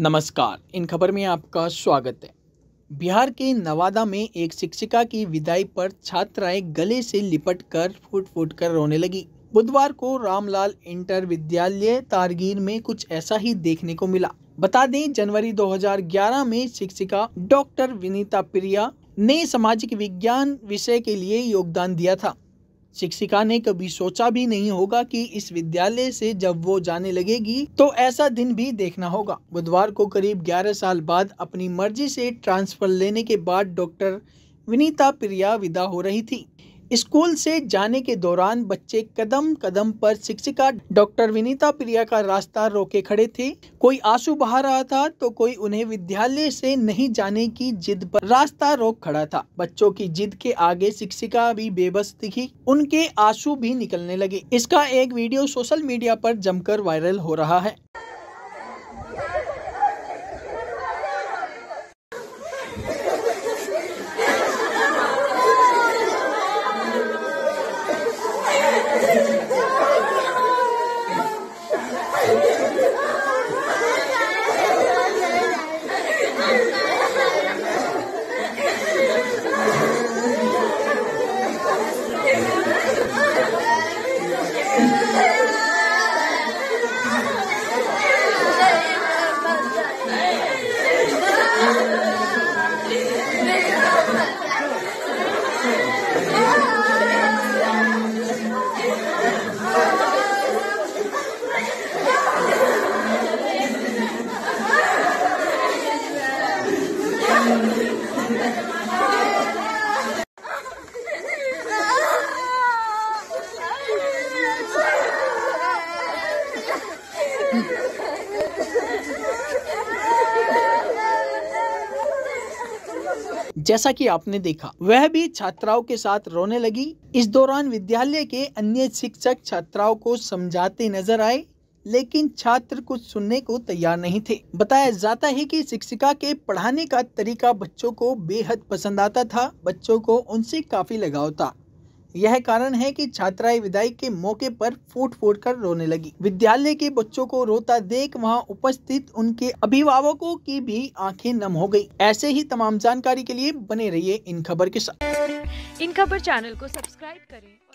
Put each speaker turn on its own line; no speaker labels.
नमस्कार इन खबर में आपका स्वागत है बिहार के नवादा में एक शिक्षिका की विदाई पर छात्राएं गले से लिपट कर फूट फूट कर रोने लगी बुधवार को रामलाल इंटर विद्यालय तारगीर में कुछ ऐसा ही देखने को मिला बता दें जनवरी 2011 में शिक्षिका डॉक्टर विनीता प्रिया ने सामाजिक विज्ञान विषय के लिए योगदान दिया था शिक्षिका ने कभी सोचा भी नहीं होगा कि इस विद्यालय से जब वो जाने लगेगी तो ऐसा दिन भी देखना होगा बुधवार को करीब 11 साल बाद अपनी मर्जी से ट्रांसफर लेने के बाद डॉक्टर विनीता प्रिया विदा हो रही थी स्कूल से जाने के दौरान बच्चे कदम कदम पर शिक्षिका डॉक्टर विनीता प्रिया का रास्ता रोके खड़े थे कोई आंसू बहा रहा था तो कोई उन्हें विद्यालय से नहीं जाने की जिद पर रास्ता रोक खड़ा था बच्चों की जिद के आगे शिक्षिका भी बेबस दिखी उनके आंसू भी निकलने लगे इसका एक वीडियो सोशल मीडिया पर जमकर वायरल हो रहा है जैसा कि आपने देखा वह भी छात्राओं के साथ रोने लगी इस दौरान विद्यालय के अन्य शिक्षक छात्राओं को समझाते नजर आए लेकिन छात्र कुछ सुनने को तैयार नहीं थे बताया जाता है कि शिक्षिका के पढ़ाने का तरीका बच्चों को बेहद पसंद आता था बच्चों को उनसे काफी लगाव था यह कारण है कि छात्राएं विदाई के मौके पर फूट फूट कर रोने लगी विद्यालय के बच्चों को रोता देख वहां उपस्थित उनके अभिभावकों की भी आंखें नम हो गई ऐसे ही तमाम जानकारी के लिए बने रहिए इन खबर के साथ इन खबर चैनल को सब्सक्राइब करें